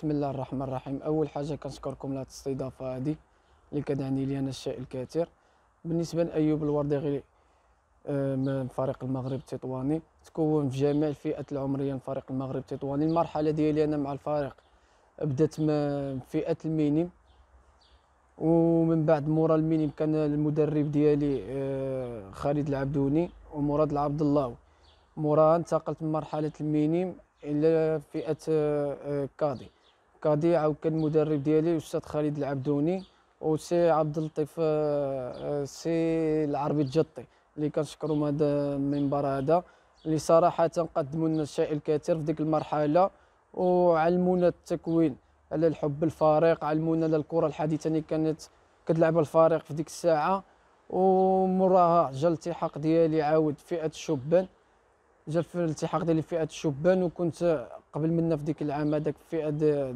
بسم الله الرحمن الرحيم اول حاجه كنشكركم على الاستضافه هذه اللي كتعني لي انا الشيء الكثير بالنسبه لايوب الوردغي آه، من فريق المغرب التطواني تكون في جميع الفئات العمريه من فريق المغرب التطواني المرحله ديالي انا مع الفريق بدات من فئه المينيم ومن بعد مورا المينيم كان المدرب ديالي آه، خالد العبدوني ومراد العبد الله مورا انتقلت من مرحله المينيم الى فئه كادي آه، كادي عاود كان المدرب ديالي الاستاذ خالد العبدوني وسي عبد اللطيف آه، آه، سي العربي الجطي اللي كنشكرهم هذا المنبر هذا اللي صراحه قدموا لنا الشيء الكثير في ديك المرحله وعلمونا التكوين على الحب الفريق علمونا على الكره الحديثه اللي كانت كتلعب الفريق في ديك الساعه ومراها جا الالتحاق ديالي عاود فئه الشبان جا في الالتحاق ديالي فئه الشبان وكنت قبل منا في ديك العام هذاك فئه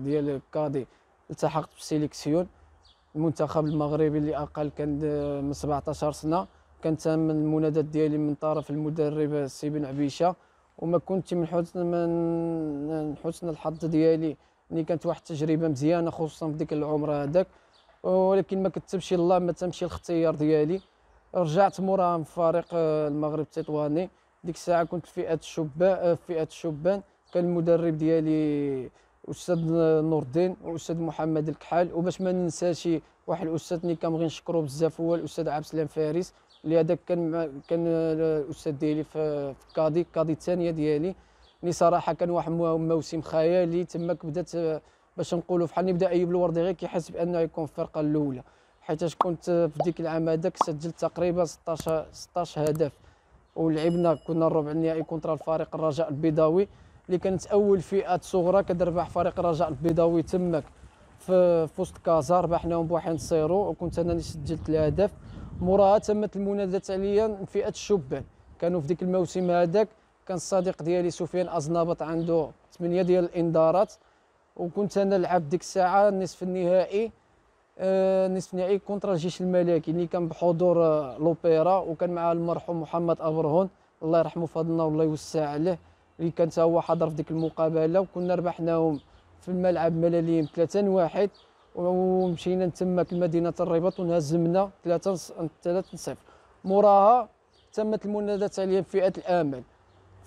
ديال الكادي التحقت بالسيليكسيون المنتخب المغربي اللي اقل كان من 17 سنه كان تم المنادات ديالي من طرف المدرب السي بن عبيشه وما كنت من حسن من حسن الحظ ديالي اللي كانت واحد التجربه مزيانه خصوصا في ديك العمر هذاك ولكن ما كتبش الله ما تمشي الاختيار ديالي رجعت مراهم فريق المغرب التطواني ديك الساعه كنت فئه الشباب فئه الشبان كان المدرب ديالي استاذ نور الدين واستاذ محمد الكحال وباش ما ننساش واحد الاستاذ اللي كنبغي نشكرو بزاف هو الاستاذ عبد السلام فارس اللي هذاك كان كان الاستاذ ديالي في كادي كادي الثانيه ديالي اللي صراحه كان واحد موسم خيالي تماك بدات باش نقولوا فحال نبدا ايوب الوردي غير كيحس بانه يكون في الفرقه الاولى حيتاش كنت في ديك العام هذاك سجلت تقريبا 16 16 هدف ولعبنا كنا الربع النهائي كونترا الفريق الرجاء البيضاوي اللي كانت اول فئه صغرى كتربح فريق الرجاء البيضاوي تماك في وسط كازا ربحناهم بواحد صيرو وكنت انا اللي سجلت الهدف موراها تمت المناداه عليا فئه الشبان كانوا في ديك الموسم هذاك كان الصديق ديالي سفيان ازنابط عنده 8 ديال الانذارات وكنت انا لعبت ديك الساعه نصف النهائي آه نصف النهائي كونتر الجيش الملكي اللي كان بحضور آه لوبيرا وكان مع المرحوم محمد ابرهون الله يرحمه فضلنا والله يوسع عليه اللي كان تا هو حاضر في ديك المقابله وكنا ربحناهم في الملعب ملاليم 3 واحد ومشينا تماك لمدينه الرباط ونهزمنا 3 3 0 موراها تمت المنادات عليا فئه الامل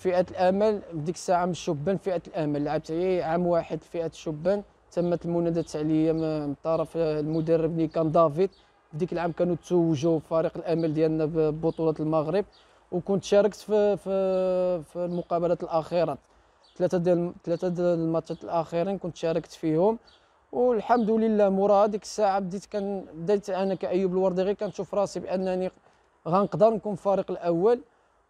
فئه الامل بديك الساعه من الشبان فئه الامل لعبت غير عام واحد فئه الشبان تمت المنادات عليا من طرف المدرب اللي كان دافيد ديك العام كانوا توجوا فريق الامل ديالنا ببطوله المغرب وكنت شاركت في في, في المقابلات الاخيره ثلاثه ديال ثلاثه ديال الماتشات الاخيرين كنت شاركت فيهم والحمد لله مورا هذيك الساعه بديت كان بديت انا كايوب الوردي غير كنشوف راسي بانني غنقدر نكون الفريق الاول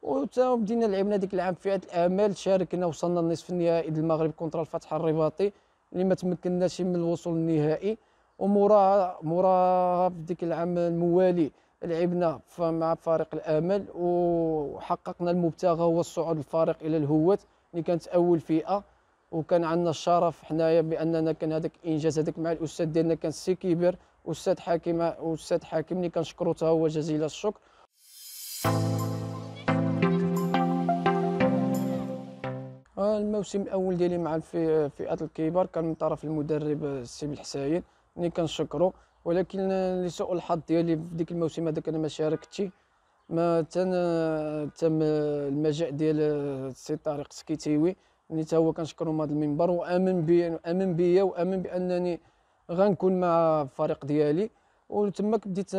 وتا بدينا لعبنا ديك العام فئه الامال شاركنا وصلنا لنصف النهائي ديال المغرب كونتر الفتح الرباطي اللي ما تمكناش من الوصول للنهائي ومورا مورا ديك العام الموالي لعبنا مع فريق الامل وحققنا المبتغى هو الصعود الفريق الى الهوات اللي كانت اول فئه وكان عندنا الشرف حنايا باننا كان هذاك الانجاز هذاك مع الاستاذ ديالنا كان السي كبير استاذ حاكم استاذ حاكم اللي كنشكرو حتى هو جزيل الشكر الموسم الاول ديالي مع فئه الكبار كان من طرف المدرب السي الحسين اللي كنشكرو ولكن لسوء الحظ ديالي في ديك الموسم هذاك انا ما شاركتش ما تن تم المجاء ديال السي طارق سكيتيوي اللي تا هو كنشكرو من هذا المنبر وامن بي امن بيا وامن بانني غنكون مع الفريق ديالي وتماك بديت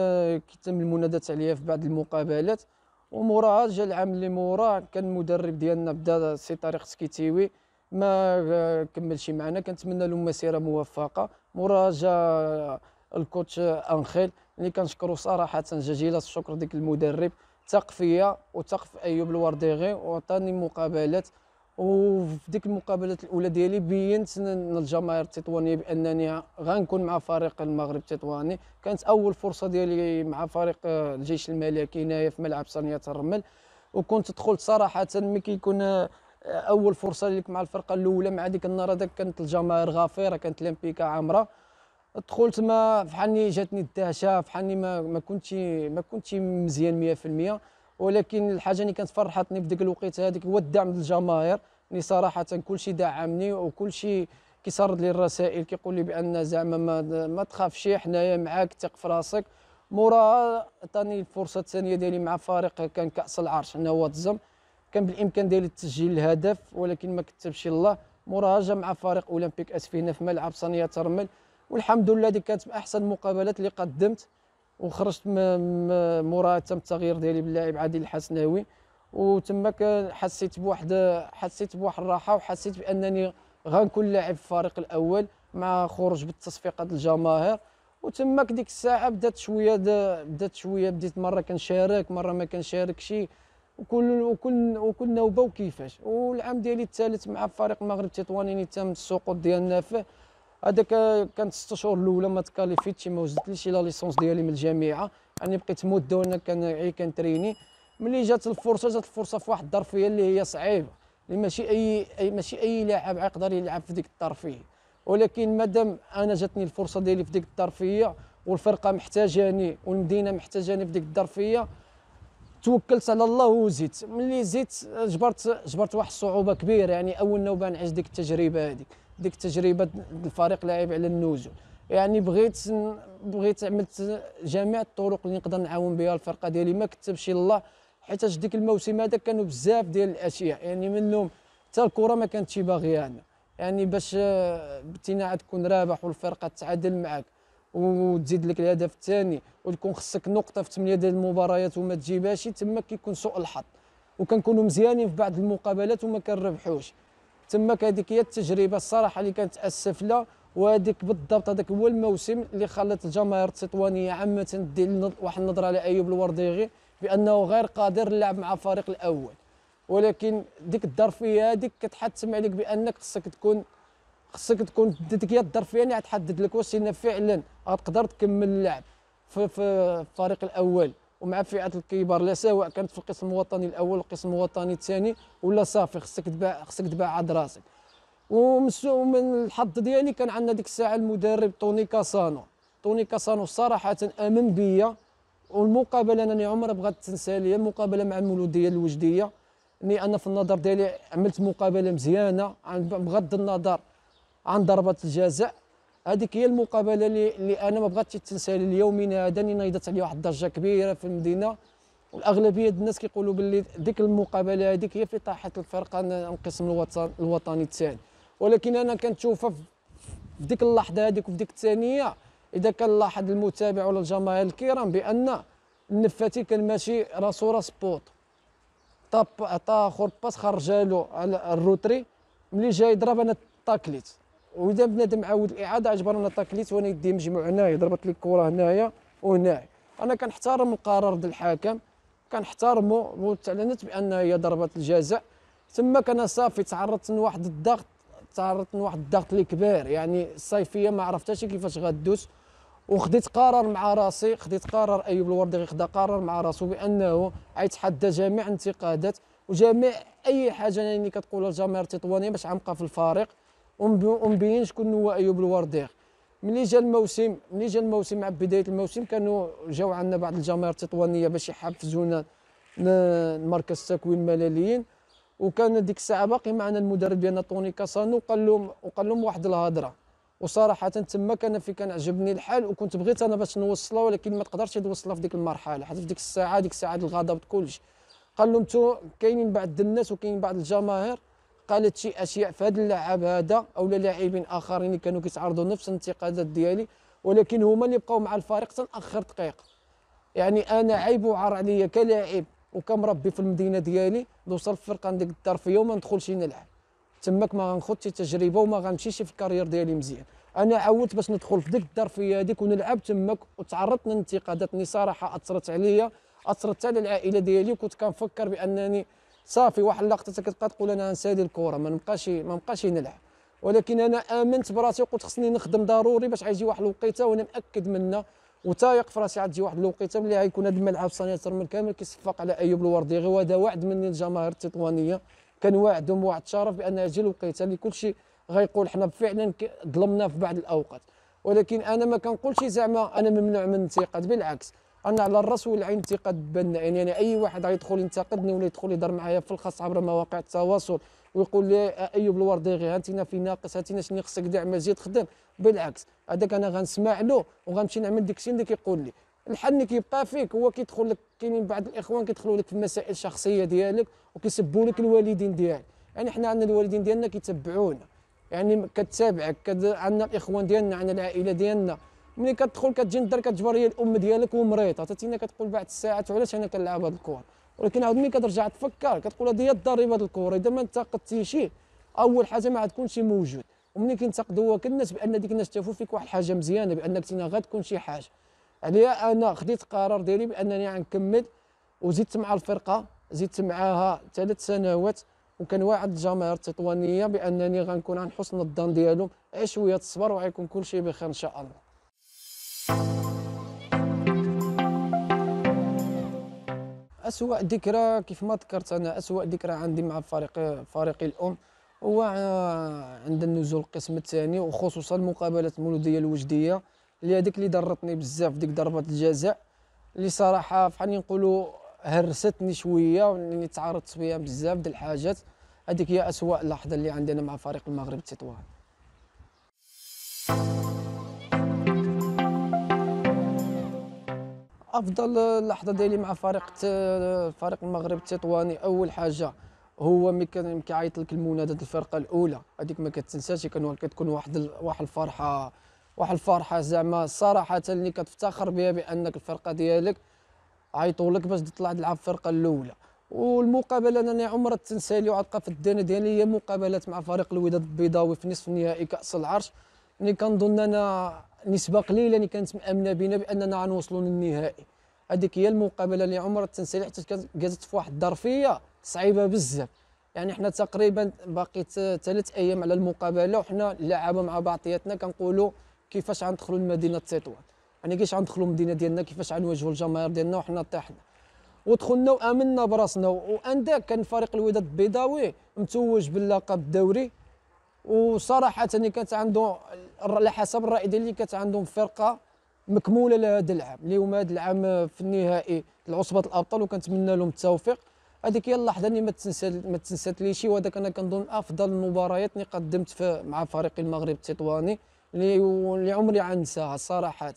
كيتم المنادات عليا في بعض المقابلات وموراها جا العام اللي موراه كان المدرب ديالنا بدا السي طارق سكيتيوي ما كملش معنا كنتمنى له مسيره موفقه موراها جا الكوتش انخيل اللي كنشكرو صراحه جزيل الشكر ديك المدرب ثق فيا وثق في ايوب الورديغي وعطاني مقابلات وفي ديك المقابلات الاولى ديالي بينت للجماهير التطوانيه بانني غنكون مع فريق المغرب التطواني كانت اول فرصه ديالي مع فريق الجيش الملكي هنايا في ملعب صنيه الرمل وكنت دخلت صراحه ملي كيكون اول فرصه ليك مع الفرقه الاولى مع ديك النهار هذاك كانت الجماهير غافره كانت لامبيكا عامره دخلت ما فحالني جاتني الدهشه فحالني ما ما كنتش ما كنتش مزيان 100% ولكن الحاجه اللي كانت فرحتني في ديك الوقيته هذيك هو الدعم للجماهير اللي يعني صراحه كلشي دعمني وكلشي كيسرد لي الرسائل كيقول لي بان زعما ما, ما تخافش حنايا معاك ثق في راسك موراها عطاني الفرصه الثانيه ديالي مع فريق كان كاس العرش انا هو تزم كان بالامكان ديالي تسجيل الهدف ولكن ما كتبش الله موراها مع فريق اولمبيك اسفينا في ملعب صنيه ترمل والحمد لله دي كانت من احسن المقابلات اللي قدمت وخرجت مورا تم التغيير ديالي باللاعب عادل الحسناوي وتما حسيت بواحد حسيت بواحد الراحه وحسيت بانني غنكون لاعب في الفريق الاول مع خروج بالتصفيقات الجماهير وتماك ديك الساعه بدات شويه بدات شويه بديت مره كنشارك مره ما كنشاركش وكل وكل وكل نوبه وكيفاش والعام ديالي الثالث مع فريق المغرب التطواني تم السقوط ديالنا فيه هذاك كانت ست شهور الاولى ما تكاليفيتش ما وجدتليش لا ليسونس ديالي من الجامعه انا بقيت مده وانا كان كنتريني ملي جات الفرصه جات الفرصه في واحد الظرفيه اللي هي صعيبه اللي ماشي اي, أي ماشي اي لاعب يقدر يلعب في ديك الظرفيه ولكن مادام انا جاتني الفرصه ديالي في ديك الظرفيه والفرقه محتاجاني والمدينه محتاجاني في ديك الظرفيه توكلت على الله وزدت ملي زدت جبرت جبرت واحد الصعوبه كبيره يعني اول نوبه نعيش ديك التجربه هذيك ديك التجربه الفريق لاعب على النزول يعني بغيت بغيت عملت جميع الطرق اللي نقدر نعاون بها الفرقه ديالي ما كتبش الله حيت ديك الموسم هذا كانوا بزاف ديال الاشياء يعني منهم حتى الكره ما كانتش باغيانا يعني باش بالتناعات تكون رابح والفرقه تعادل معك وتزيد لك الهدف الثاني وتكون خصك نقطه في 8 ديال المباريات وما تجيبهاش تما كيكون سوء الحظ وكنكونوا مزيانين في بعض المقابلات وما كنربحوش تماك هذيك هي التجربه الصراحه اللي كنتاسف لها وهذيك بالضبط هذاك هو الموسم اللي خلت الجماهير التطوانيه عامه دير واحد النظره على ايوب الورديغي بانه غير قادر يلعب مع الفريق الاول ولكن ديك الظرفيه هذيك كتحتم عليك بانك خصك تكون خصك تكون التذكيه الظرفيه اللي يعني غتحدد لك واش فعلا غتقدر تكمل اللعب في, في الفريق الاول ومع فئات الكبار لا سواء كانت في القسم الوطني الاول القسم الوطني الثاني ولا صافي خصك تباع خصك تباع عاد راسك ومن الحظ ديالي كان عندنا ديك الساعه المدرب توني كاسانو توني كاسانو صراحه امن بيا والمقابله انني عمر بغات تنسى لي المقابله مع المولوديه الوجديه اني انا في النظر ديالي عملت مقابله مزيانه بغض النظر عن ضربه الجزاء هذيك هي المقابله اللي انا ما بغاتش تنسى ليومنا هذا اللي ناضت عليها واحد الضجه كبيره في المدينه والاغلبيه الناس كيقولوا باللي ديك المقابله هذيك هي في طاحه الفرقه القسم الوطن الوطني الثاني ولكن انا كنشوفها في ديك اللحظه هذيك وفي ديك الثانيه اذا كان لاحظ المتابع ولا الجماهير الكرام بان النفاتي كان ماشي راسو راس بوط طاب عطاه خرباس خرج على الروتري ملي جاي ضرب انا تاكليت واذا بنادم عاود الاعاده اجبرنا تاكليت وانا يدي مجموع هنايا ضربت لي الكره هنايا وهنايا انا كنحترم القرار ديال الحكم كنحترمو وتعلنت بان هي ضربه الجزاء تما كان صافي تعرضت لواحد الضغط تعرضت لواحد الضغط اللي كبير يعني الصيفيه ما عرفتش كيفاش غدوز وخديت قرار مع راسي خديت قرار ايوب الوردي غيخدا قرار مع راسو بانه غيتحدى جميع الانتقادات وجميع اي حاجه يعني كتقولها الجماهير التطوانيه باش عمقه في الفريق ومبينش شكون هو ايوب الورديغ ملي جا الموسم ملي جا الموسم مع بدايه الموسم كانوا جاو عندنا بعض الجماهير التطوانيه باش يحفزونا المركز التكوين الملاليين وكان ديك الساعه باقي معنا المدرب ديالنا طوني كاسانو وقال لهم وقال لهم واحد الهضره وصراحه تما كان في كان عجبني الحال وكنت بغيت انا باش نوصله ولكن ما تقدرش توصله في ديك المرحله حيت في ديك الساعه ديك الساعه الغضب كلشي قال لهم كاينين بعض الناس وكاين بعض الجماهير قالت شي اشياء في هذا اللاعب هذا او لاعبين اخرين اللي كانوا كيتعرضوا نفس الانتقادات ديالي ولكن هما اللي بقاو مع الفريق حتى لاخر دقيقه يعني انا عيب وعار عليا كلاعب وكمربي في المدينه ديالي نوصل الفرقه عندك الدار في يوم ما ندخلش نلعب تماك ما غنخدش تجربه وما غنمشيش في الكارير ديالي مزيان انا عاودت باش ندخل في ديك الظرفيه هذيك ونلعب تماك وتعرضت لانتقادات اللي يعني صراحه اثرت عليا اثرت على العائله ديالي وكنت كنفكر بانني صافي واحد اللقطه كتبقى تقول انا نسالي الكره ما نبقاش ما نبقاش نلعب ولكن انا امنت براسي وقلت خصني نخدم ضروري باش غيجي واحد الوقيته وانا مأكد منها وتايق في راسي غتجي واحد الوقيته ملي غيكون هذا الملعب سنتر من كامل كيصفق على ايوب الورديغي وهذا وعد مني الجماهير التطوانيه كان وعدهم واحد الشرف بان يجي الوقيته اللي كلشي غيقول حنا فعلا ظلمنا في بعض الاوقات ولكن انا ما كنقولش زعما انا ممنوع من الانتقاد بالعكس انا على الراس والعين تيقاد بالنا يعني, يعني اي واحد غيدخل ينتقدني ولا يدخل يهضر معايا في الخاص عبر مواقع التواصل ويقول لي ايوب الوردي غير هانتينا في ناقص هانتينا شنو خصك دعم زيد خدم بالعكس هذاك انا غنسمع له وغنمشي نعمل داك الشيء اللي كيقول لي الحل اللي كيبقى فيك هو كيدخل لك كاينين بعض الاخوان كيدخلوا لك في المسائل الشخصيه ديالك وكيسبوا لك الوالدين ديالك يعني حنا عندنا الوالدين ديالنا كيتبعونا يعني كتابعك عندنا الاخوان ديالنا عندنا العائله ديالنا ملي كتدخل كتجي الدار كتجبر هي الام ديالك ومريضه تاتينا كتقول بعد الساعه علاش انا كنلعب هاد الكره ولكن عاود ملي كترجع تفكر كتقول هذه هي الضريبه هاد الكره اذا ما انتقدتي شي اول حاجه ما عادكونش موجود ومني كينتقدوا الناس بان ديك الناس شافوا فيك واحد الحاجه مزيانه بانك تينا غتكون شي حاجه عليا انا خديت قرار ديالي بانني غنكمل وزدت مع الفرقه زدت معاها ثلاث سنوات وكان واعد الجماهير التطوانيه بانني غنكون عن حسن الظن ديالهم شويه الصبر وغيكون كل شيء بخير ان شاء الله أسوأ ذكرى كيف ما ذكرت انا أسوأ ذكرى عندي مع فريق فريقي الام هو آه، عند النزول القسم الثاني وخصوصا مقابله مولودية الوجديه اللي هذيك اللي ضرتني بزاف ديك ضربه الجزاء اللي صراحه فحال نقولوا هرستني شويه لاني تعرضت فيها بزاف ديال الحاجات هذيك هي أسوأ لحظه اللي عندنا مع فريق المغرب التطوان افضل لحظه ديالي مع فريق فريق المغرب التطواني اول حاجه هو ملي كان كيعيط لك المنادات الفرقه الاولى هذيك ما كتنساش كانوا كتكون واحد واحد الفرحه واحد الفرحه زعما صراحه اللي كتفتخر بها بانك الفرقه ديالك عيطوا لك باش تطلع تلعب الفرقه الاولى والمقابله انا عمرها تنسى لي وعتبقى في الدنيا ديالي هي مقابلات مع فريق الوداد البيضاوي في نصف نهائي كاس العرش اللي كنظن انا نسبه قليله اللي يعني كانت مامنه بنا باننا غنوصلوا للنهائي هذيك هي المقابله اللي عمرها تنسالي حتى جات في واحد الظرفيه صعيبه بزاف يعني حنا تقريبا باقي ثلاث ايام على المقابله وحنا اللعابه مع بعضياتنا كنقولوا كيفاش غندخلوا لمدينه تطوان يعني كيفاش غندخلوا المدينه ديالنا كيفاش غنواجهوا الجماهير ديالنا وحنا طاحنا ودخلنا وامنا براسنا وان كان فريق الوداد البيضاوي متوج باللقب الدوري وصراحه اللي كانت عنده على حسب الراي ديالي كانت عندهم فرقه مكموله لهذا العام اللي هما هذا العام في النهائي العصبه الابطال وكنتمنى لهم التوفيق هذيك هي اللحظه اللي ما تنسى ما تنساتليش وهذاك انا كنظن افضل المباريات اللي قدمت في مع فريق المغرب التطواني اللي عمري عنساها صراحه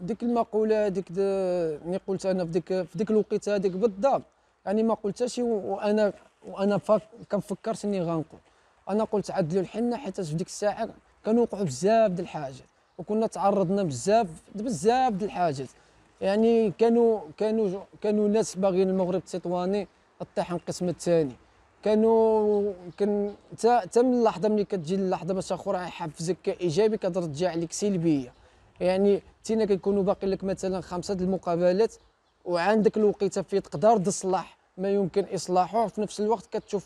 ديك المقوله هذيك اللي قلت انا في ديك في ديك الوقيته هذيك بالضبط يعني ما شي وانا وانا كنفكرت اني غنقول انا قلت عدلوا الحنه حيت في ديك الساعه كانوا وقعوا بزاف ديال الحاجات وكنا تعرضنا بزاف بزاف ديال الحاجات يعني كانوا كانوا كانوا ناس باغيين المغرب التطواني طيح القسم الثاني كانوا كان حتى من اللحظه ملي كتجي اللحظه باش اخرى يحفزك كايجابي كترجع لك سلبيه يعني تينا كيكونوا باقي لك مثلا خمسه المقابلات وعندك الوقيته في تقدر تصلح ما يمكن اصلاحه وفي نفس الوقت كتشوف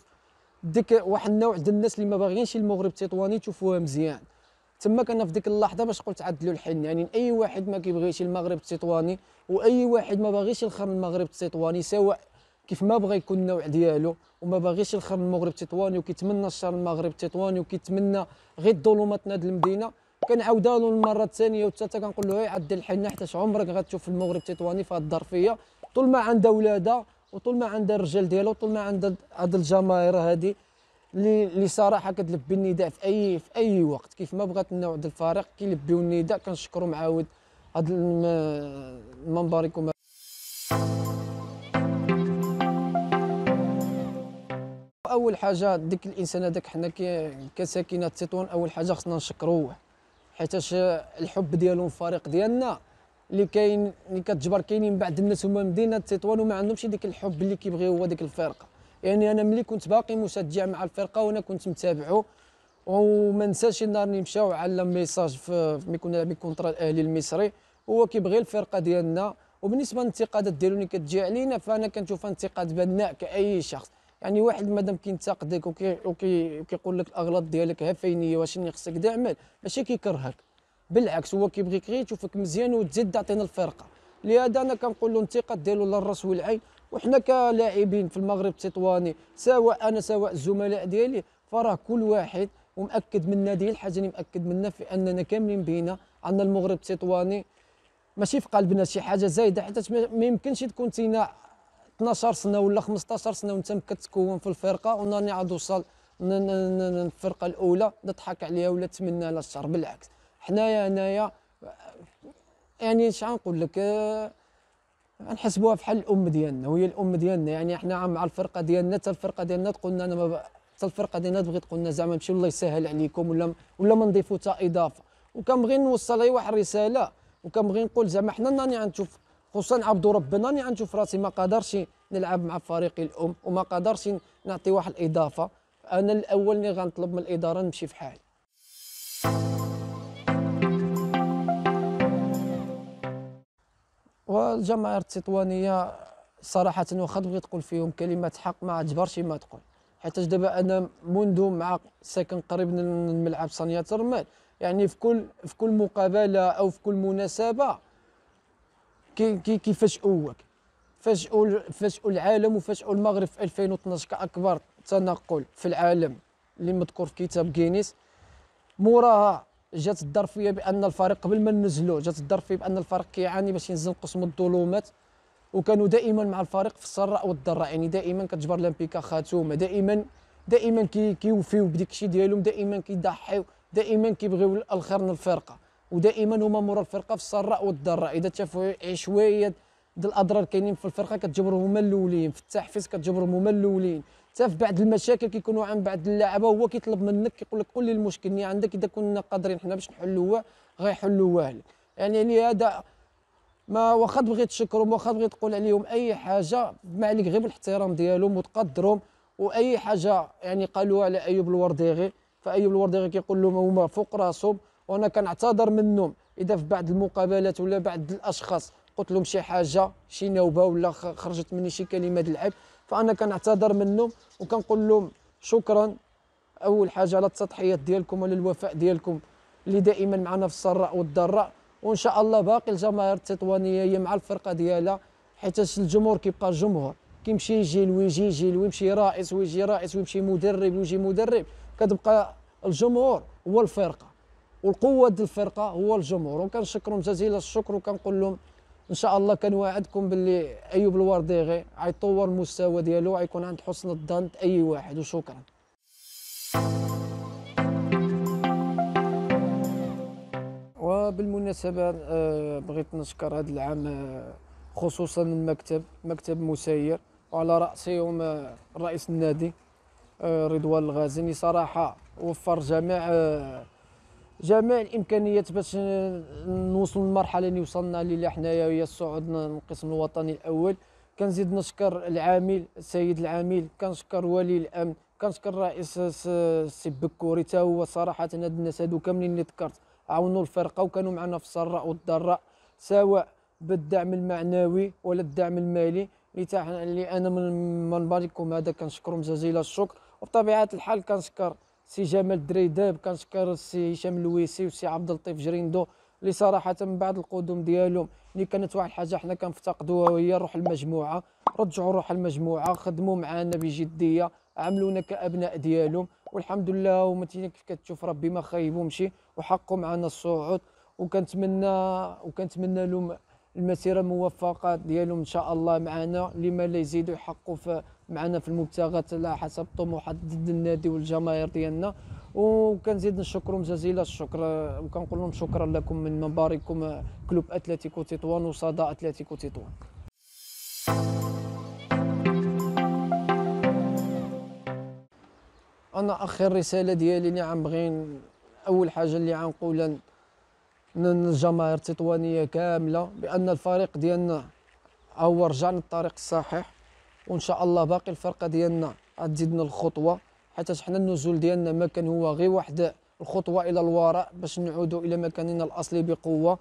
ديك واحد النوع ديال الناس اللي ما باغيينش المغرب التطواني تشوفوها مزيان تما كان في ديك اللحظه باش قلت عدلوا الحل يعني اي واحد ما كيبغيش المغرب التطواني واي واحد ما باغيش الخر المغرب التطواني سواء كيف ما بغى يكون النوع ديالو وما باغيش الخر المغرب التطواني وكيتمنى الشر المغرب التطواني وكيتمنى غير الظلمات ناد المدينه كنعاودها له المره الثانيه والثالثه كنقول له إيه، عدل الحنه حتى عمرك غتشوف المغرب التطواني في هذه الظرفيه طول ما عندها ولادها وطول ما عندها الرجال ديالها وطول ما عندها هاد الجماهير هادي اللي اللي صراحه كتلبي النداء في اي في اي وقت كيف ما بغات ديال الفريق كيلبيو النداء كنشكروا معاود هاد يكون اول حاجه ديك الانسان هذاك حنا كساكنه تطوان اول حاجه خصنا نشكروه حيتاش الحب ديالهم الفريق ديالنا اللي كاين اللي كتجبر كاينين بعض الناس هما مدينه تطوان وما عندهمش ديك الحب اللي كيبغيو هو ديك الفرقه يعني انا ملي كنت باقي مشجع مع الفرقه وانا كنت متابعه وما نساش النهار اللي مشى وعلم ميساج في ملي كنا لاعبين كونترا الاهلي المصري هو كيبغي الفرقه ديالنا وبالنسبه للانتقادات ديالو اللي كتجي علينا فانا كنشوفها انتقاد بناء كاي شخص يعني واحد مادام كينتقدك وكيقول وكي لك الاغلاط ديالك ها فيني واش خصك تعمل ماشي كيكرهك بالعكس هو كيبغي كغير يشوفك مزيان وتزيد تعطينا الفرقه لهذا انا كنقول له الثقه ديالو للراس والعين وحنا كلاعبين في المغرب التطواني سواء انا سواء الزملاء ديالي فراه كل واحد ومأكد من نادي الحاجه اللي مأكد منها في اننا كاملين بينا عندنا المغرب التطواني ماشي في قلبنا شي حاجه زايده حيت ما يمكنش تكون تينا 12 سنه ولا 15 سنه وانت كتكون في الفرقه وناني عاد وصل الفرقه الاولى نضحك عليها ولا تمنى لها الشر بالعكس حنايا هنايا يعني اش نقول لك آه، نحسبوها بحال الام ديالنا وهي الام ديالنا يعني حنا مع الفرقه ديالنا حتى الفرقه ديالنا تقول لنا انا حتى الفرقه ديالنا تبغي تقول لنا زعما نمشي الله يسهل عليكم ولا ولا ما نضيفوا حتى اضافه وكنبغي نوصل اي واحد الرساله وكنبغي نقول زعما حنا راني غنشوف خصوصا عبد ربنا راني غنشوف راسي ما قادرش نلعب مع فريقي الام وما قادرش نعطي واحد الاضافه انا الاول اللي غنطلب من الاداره نمشي في حالي والجماهير التطوانيه صراحه واخا بغيت تقول فيهم كلمه حق ما عجبرش ما تقول حيت دابا انا منذ مع ساكن قريب من الملعب صنيات الرمال يعني في كل في كل مقابله او في كل مناسبه كي كي كيفاجئوك فاجئوا فاجئوا العالم وفاجئوا المغرب في 2012 كاكبر تنقل في العالم اللي مذكور في كتاب غينيس موراها جات الظرفيه بان الفريق قبل ما ننزلوا جات الظرفيه بان الفريق كيعاني باش ينزل قسم الظلمات وكانوا دائما مع الفريق في السراء والضراء يعني دائما كتجبر لامبيكا خاتومه دائما دائما كيوفيو بديك الشيء ديالهم دائما كيضحيو دائما كيبغيو الخير للفرقه ودائما هما مورا الفرقه في السراء والضراء اذا شافوا شويه ديال الاضرار كاينين في الفرقه كتجبرهم هما الاولين في التحفيز كتجبرهم هما الاولين حتى في بعض المشاكل كيكونوا عند بعض اللعابه هو كيطلب منك كيقول لك قول لي المشكل اللي يعني عندك اذا كنا قادرين حنا باش نحلوه غيحلوه لك يعني لهذا ما واخا تبغي تشكرهم واخا تبغي تقول عليهم اي حاجه ما عليك غير بالاحترام ديالهم وتقدرهم واي حاجه يعني قالوها على ايوب الورديغي فايوب الورديغي كيقول لهم هما فوق راسهم وانا كنعتذر منهم اذا في بعض المقابلات ولا بعض الاشخاص قلت لهم شي حاجه شي نوبه ولا خرجت مني شي كلمه د العيب فانا كنعتذر منهم وكنقول لهم شكرا اول حاجه على التضحيات ديالكم وعلى الوفاء ديالكم اللي دائما معنا في السراء والضراء وان شاء الله باقي الجماهير التطوانيه هي مع الفرقه ديالها حيت الجمهور كيبقى الجمهور كيمشي يجي ويجي يجي ويمشي رئيس ويجي رئيس ويمشي مدرب ويجي مدرب كتبقى الجمهور هو الفرقه والقوه ديال الفرقه هو الجمهور وكنشكرهم جزيل الشكر وكنقول لهم ان شاء الله كنوعدكم باللي ايوب الورديغي غيطور المستوى ديالو غيكون عند حسن الظن اي واحد وشكرا وبالمناسبه آه، بغيت نشكر هذا العام آه، خصوصا المكتب مكتب مسير وعلى راسهم آه، رئيس النادي رضوان الغازني صراحه وفر جميع جميع الامكانيات باش نوصل للمرحله اللي وصلنا لها حنايا هي الصعود للقسم الوطني الاول كنزيد نشكر العامل السيد العامل كنشكر ولي الامن كنشكر الرئيس السي بكوري حتى هو صراحه هاد الناس هادو كاملين اللي ذكرت عاونوا الفرقه وكانوا معنا في السراء والضراء سواء بالدعم المعنوي ولا الدعم المالي اللي انا من منبر هذا كنشكرهم جزيل الشكر وبطبيعه الحال كنشكر سي جمال الدريداب كنشكر السي هشام الويسي والسي عبد اللطيف جريندو اللي صراحه من بعد القدوم ديالهم اللي كانت واحد الحاجه حنا كنفتقدوها وهي روح المجموعه رجعوا روح المجموعه خدموا معنا بجديه عملونا كابناء ديالهم والحمد لله هما كيف كتشوف ربي ما خايبهمش وحقوا معنا الصعود وكنتمنى وكنتمنى لهم المسيره الموفقه ديالهم ان شاء الله معنا لما لا يزيدوا يحقوا في معنا في المبتغات على حسب الطموحات ضد النادي والجماهير ديالنا وكنزيد نشكرهم جزيل الشكر وكنقول لهم شكرا لكم من منبركم كلوب اتلتيكو تطوان وصدى اتلتيكو تطوان انا اخر رساله ديالي اللي غنبغي اول حاجه اللي غنقولها للجماهير التطوانيه كامله بان الفريق ديالنا هو رجع للطريق الصحيح وان شاء الله باقي الفرقه ديالنا غتزيدنا الخطوه حتى حنا النزول ديالنا ما كان هو غير واحد الخطوه الى الوراء باش نعودوا الى مكاننا الاصلي بقوه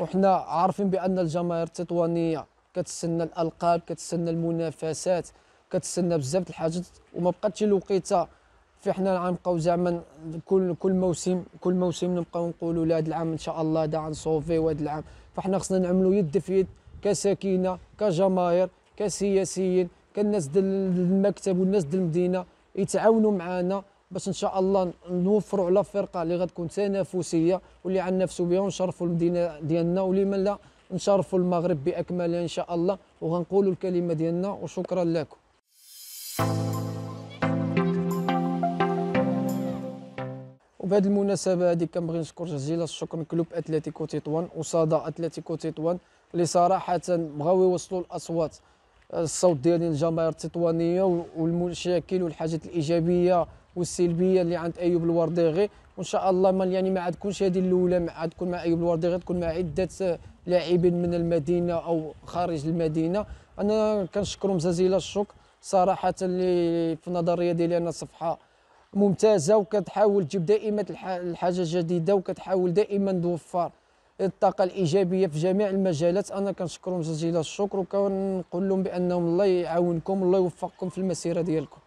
وحنا عارفين بان الجماهير التطوانيه كتسنى الالقاب كتسنى المنافسات كتسنى بزاف د الحاجات وما بقاتش الوقيته في حنا غنبقاو زعما كل كل موسم كل موسم نبقاو نقولوا لهاد العام ان شاء الله دا غنصوفي وهذا العام فحنا خصنا نعملوا يد في يد كساكينه كجماهير كسياسيين كالناس ديال المكتب والناس ديال المدينه يتعاونوا معنا باش ان شاء الله نوفروا على فرقه اللي غتكون تنافسيه واللي غننافسوا بها ونشرفوا المدينه ديالنا ولما لا نشرفوا المغرب باكمله ان شاء الله وغنقولوا الكلمه ديالنا وشكرا لكم وبهذه المناسبه هذه كنبغي نشكر جزيل الشكر كلوب اتلتيكو تطوان وصدى اتلتيكو تطوان اللي صراحه بغاو يوصلوا الاصوات الصوت ديال الجماهير التطوانيه والمشاكل والحاجات الايجابيه والسلبيه اللي عند ايوب الورديغي وان شاء الله ما يعني ما عاد تكونش هذه الاولى ما عاد تكون مع ايوب الورديغي تكون مع عده لاعبين من المدينه او خارج المدينه انا كنشكرهم جزيل الشكر صراحه اللي في النظريه ديالي انا صفحه ممتازه وكتحاول تجيب دائما الحاجه الجديده وكتحاول دائما توفر الطاقه الايجابيه في جميع المجالات انا كنشكرهم جزيل الشكر وكنقول لهم بانهم الله يعاونكم الله يوفقكم في المسيره ديالكم